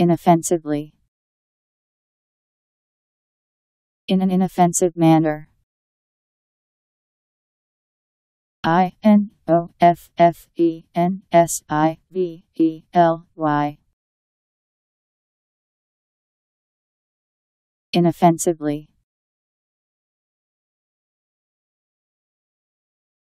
Inoffensively. In an inoffensive manner. I N O F F E N S I V E L Y. Inoffensively.